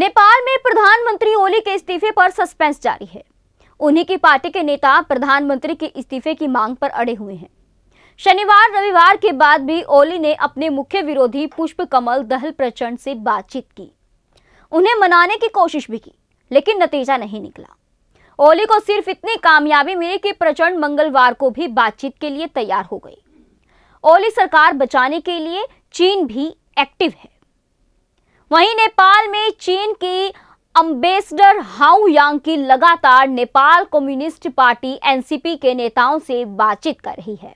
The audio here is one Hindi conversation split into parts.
नेपाल में प्रधानमंत्री ओली के इस्तीफे पर सस्पेंस जारी है उन्हीं की पार्टी के नेता प्रधानमंत्री के इस्तीफे की मांग पर अड़े हुए हैं शनिवार रविवार के बाद भी ओली ने अपने मुख्य विरोधी पुष्प कमल दहल प्रचंड से बातचीत की उन्हें मनाने की कोशिश भी की लेकिन नतीजा नहीं निकला ओली को सिर्फ इतनी कामयाबी मिली कि प्रचंड मंगलवार को भी बातचीत के लिए तैयार हो गई ओली सरकार बचाने के लिए चीन भी एक्टिव है वहीं नेपाल में चीन की अम्बेसडर हाउ यांग की लगातार नेपाल कम्युनिस्ट पार्टी एनसीपी के नेताओं से बातचीत कर रही है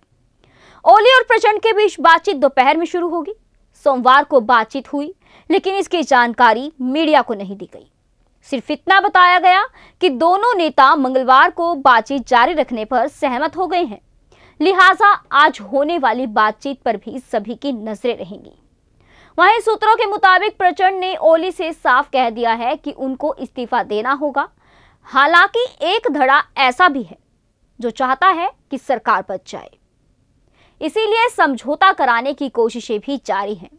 ओली और प्रचंड के बीच बातचीत दोपहर में शुरू होगी सोमवार को बातचीत हुई लेकिन इसकी जानकारी मीडिया को नहीं दी गई सिर्फ इतना बताया गया कि दोनों नेता मंगलवार को बातचीत जारी रखने पर सहमत हो गए हैं लिहाजा आज होने वाली बातचीत पर भी सभी की नजरें रहेंगी वहीं सूत्रों के मुताबिक प्रचंड ने ओली से साफ कह दिया है कि उनको इस्तीफा देना होगा हालांकि एक धड़ा ऐसा भी है जो चाहता है कि सरकार बच जाए इसीलिए समझौता कराने की कोशिशें भी जारी हैं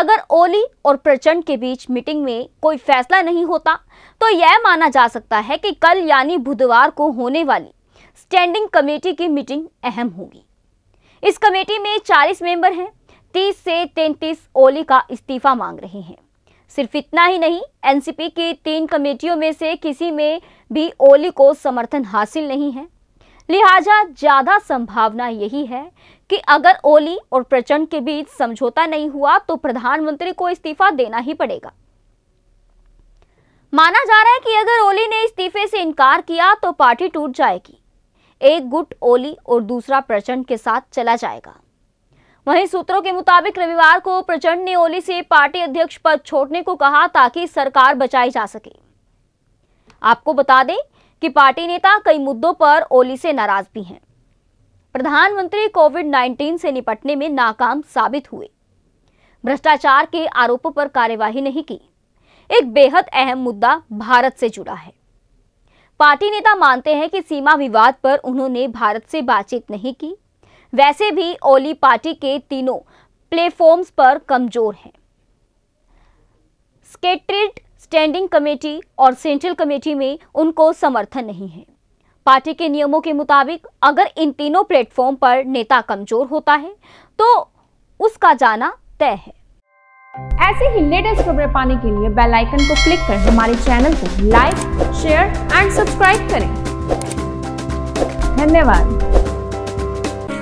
अगर ओली और प्रचंड के बीच मीटिंग में कोई फैसला नहीं होता तो यह माना जा सकता है कि कल यानी बुधवार को होने वाली स्टैंडिंग कमेटी की मीटिंग अहम होगी इस कमेटी में 40 मेंबर हैं तीस से 33 ओली का इस्तीफा मांग रहे हैं सिर्फ इतना ही नहीं एनसीपी की तीन कमेटियों में से किसी में भी ओली को समर्थन हासिल नहीं है लिहाजा ज़्यादा संभावना यही है कि अगर ओली और प्रचंड के बीच समझौता नहीं हुआ तो प्रधानमंत्री को इस्तीफा देना ही पड़ेगा माना जा रहा है कि अगर ओली ने इस्तीफे से इनकार किया तो पार्टी टूट जाएगी एक गुट ओली और दूसरा प्रचंड के साथ चला जाएगा वहीं सूत्रों के मुताबिक रविवार को प्रचंड ने ओली से पार्टी अध्यक्ष पद छोड़ने को कहा ताकि सरकार बचाई जा सके आपको बता दें कि पार्टी नेता कई मुद्दों पर ओली से नाराज भी हैं प्रधानमंत्री कोविड 19 से निपटने में नाकाम साबित हुए भ्रष्टाचार के आरोपों पर कार्यवाही नहीं की एक बेहद अहम मुद्दा भारत से जुड़ा है पार्टी नेता मानते हैं कि सीमा विवाद पर उन्होंने भारत से बातचीत नहीं की वैसे भी ओली पार्टी के तीनों प्लेटफॉर्म्स पर कमजोर हैं स्केट्रिड स्टैंडिंग कमेटी और सेंट्रल कमेटी में उनको समर्थन नहीं है पार्टी के नियमों के मुताबिक अगर इन तीनों प्लेटफॉर्म पर नेता कमजोर होता है तो उसका जाना तय है ऐसे ही लेटेस्ट खबरें पाने के लिए बेल आइकन को क्लिक कर हमारे चैनल को लाइक शेयर एंड सब्सक्राइब करें धन्यवाद